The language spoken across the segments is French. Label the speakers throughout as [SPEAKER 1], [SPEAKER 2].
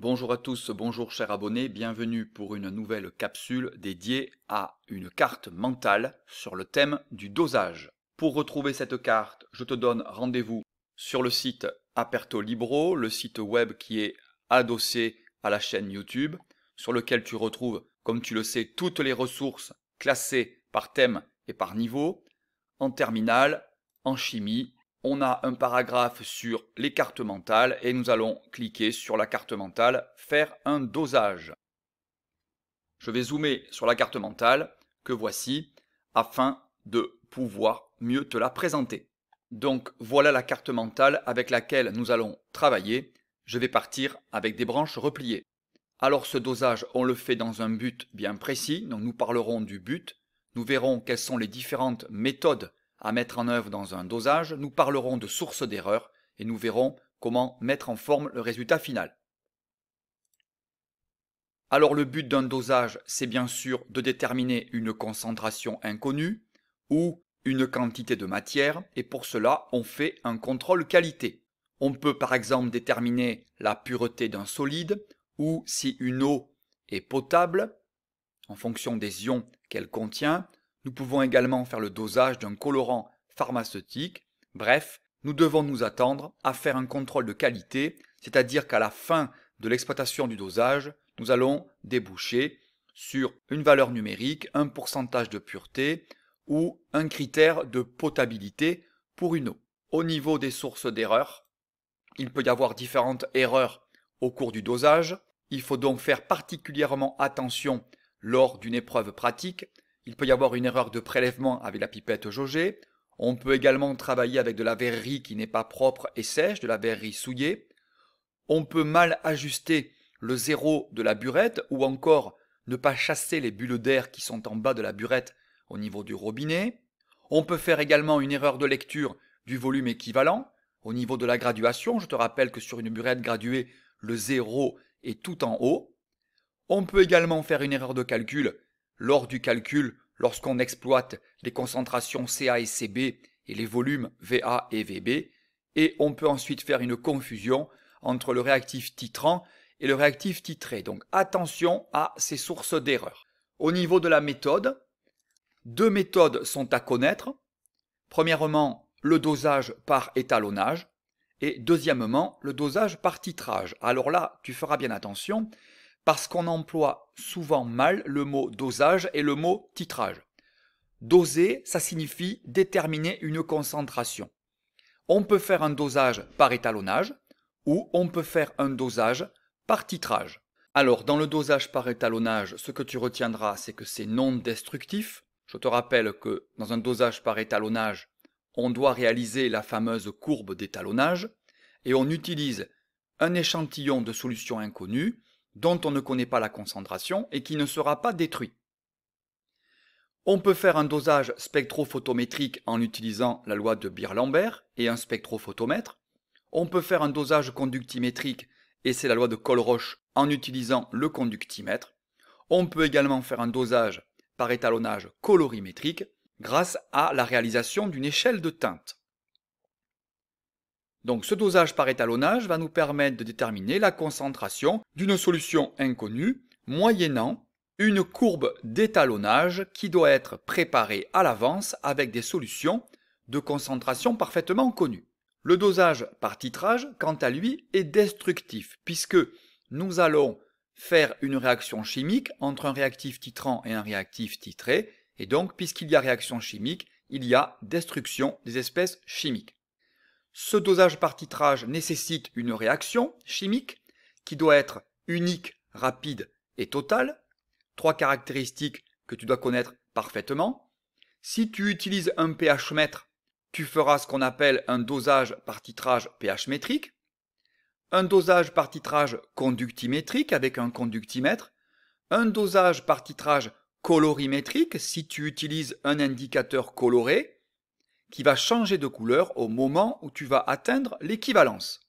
[SPEAKER 1] Bonjour à tous, bonjour chers abonnés, bienvenue pour une nouvelle capsule dédiée à une carte mentale sur le thème du dosage. Pour retrouver cette carte, je te donne rendez-vous sur le site Aperto Libro, le site web qui est adossé à la chaîne YouTube, sur lequel tu retrouves, comme tu le sais, toutes les ressources classées par thème et par niveau, en terminale, en chimie, on a un paragraphe sur les cartes mentales et nous allons cliquer sur la carte mentale, faire un dosage. Je vais zoomer sur la carte mentale que voici afin de pouvoir mieux te la présenter. Donc voilà la carte mentale avec laquelle nous allons travailler. Je vais partir avec des branches repliées. Alors ce dosage, on le fait dans un but bien précis, nous parlerons du but, nous verrons quelles sont les différentes méthodes à mettre en œuvre dans un dosage, nous parlerons de sources d'erreur et nous verrons comment mettre en forme le résultat final. Alors le but d'un dosage, c'est bien sûr de déterminer une concentration inconnue ou une quantité de matière et pour cela on fait un contrôle qualité. On peut par exemple déterminer la pureté d'un solide ou si une eau est potable en fonction des ions qu'elle contient nous pouvons également faire le dosage d'un colorant pharmaceutique. Bref, nous devons nous attendre à faire un contrôle de qualité, c'est-à-dire qu'à la fin de l'exploitation du dosage, nous allons déboucher sur une valeur numérique, un pourcentage de pureté ou un critère de potabilité pour une eau. Au niveau des sources d'erreurs, il peut y avoir différentes erreurs au cours du dosage. Il faut donc faire particulièrement attention lors d'une épreuve pratique il peut y avoir une erreur de prélèvement avec la pipette jaugée. On peut également travailler avec de la verrerie qui n'est pas propre et sèche, de la verrerie souillée. On peut mal ajuster le zéro de la burette ou encore ne pas chasser les bulles d'air qui sont en bas de la burette au niveau du robinet. On peut faire également une erreur de lecture du volume équivalent. Au niveau de la graduation, je te rappelle que sur une burette graduée, le zéro est tout en haut. On peut également faire une erreur de calcul lors du calcul lorsqu'on exploite les concentrations CA et CB et les volumes VA et VB, et on peut ensuite faire une confusion entre le réactif titrant et le réactif titré. Donc attention à ces sources d'erreur. Au niveau de la méthode, deux méthodes sont à connaître. Premièrement, le dosage par étalonnage et deuxièmement, le dosage par titrage. Alors là, tu feras bien attention, parce qu'on emploie souvent mal le mot dosage et le mot titrage. Doser, ça signifie déterminer une concentration. On peut faire un dosage par étalonnage ou on peut faire un dosage par titrage. Alors, dans le dosage par étalonnage, ce que tu retiendras, c'est que c'est non destructif. Je te rappelle que dans un dosage par étalonnage, on doit réaliser la fameuse courbe d'étalonnage et on utilise un échantillon de solution inconnue dont on ne connaît pas la concentration et qui ne sera pas détruit. On peut faire un dosage spectrophotométrique en utilisant la loi de Beer-Lambert et un spectrophotomètre. On peut faire un dosage conductimétrique et c'est la loi de Colroche en utilisant le conductimètre. On peut également faire un dosage par étalonnage colorimétrique grâce à la réalisation d'une échelle de teinte. Donc ce dosage par étalonnage va nous permettre de déterminer la concentration d'une solution inconnue moyennant une courbe d'étalonnage qui doit être préparée à l'avance avec des solutions de concentration parfaitement connues. Le dosage par titrage, quant à lui, est destructif puisque nous allons faire une réaction chimique entre un réactif titrant et un réactif titré, et donc puisqu'il y a réaction chimique, il y a destruction des espèces chimiques. Ce dosage par titrage nécessite une réaction chimique qui doit être unique, rapide et totale. Trois caractéristiques que tu dois connaître parfaitement. Si tu utilises un pH mètre, tu feras ce qu'on appelle un dosage par titrage pH métrique, un dosage par titrage conductimétrique avec un conductimètre, un dosage par titrage colorimétrique si tu utilises un indicateur coloré, qui va changer de couleur au moment où tu vas atteindre l'équivalence.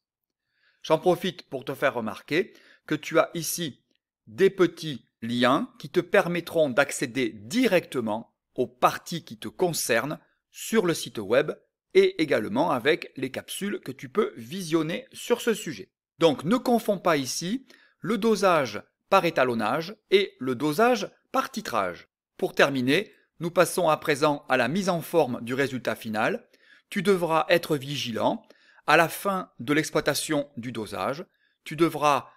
[SPEAKER 1] J'en profite pour te faire remarquer que tu as ici des petits liens qui te permettront d'accéder directement aux parties qui te concernent sur le site web et également avec les capsules que tu peux visionner sur ce sujet. Donc ne confonds pas ici le dosage par étalonnage et le dosage par titrage. Pour terminer, nous passons à présent à la mise en forme du résultat final. Tu devras être vigilant. À la fin de l'exploitation du dosage, tu devras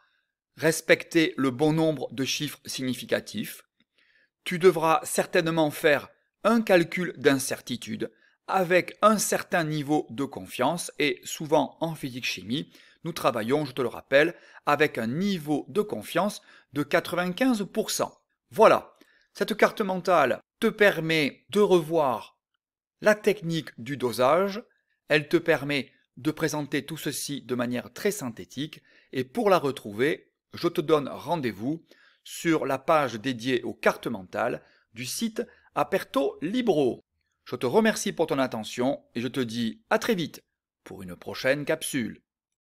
[SPEAKER 1] respecter le bon nombre de chiffres significatifs. Tu devras certainement faire un calcul d'incertitude avec un certain niveau de confiance et souvent en physique-chimie, nous travaillons, je te le rappelle, avec un niveau de confiance de 95%. Voilà, cette carte mentale te permet de revoir la technique du dosage, elle te permet de présenter tout ceci de manière très synthétique et pour la retrouver, je te donne rendez-vous sur la page dédiée aux cartes mentales du site Aperto Libro. Je te remercie pour ton attention et je te dis à très vite pour une prochaine capsule.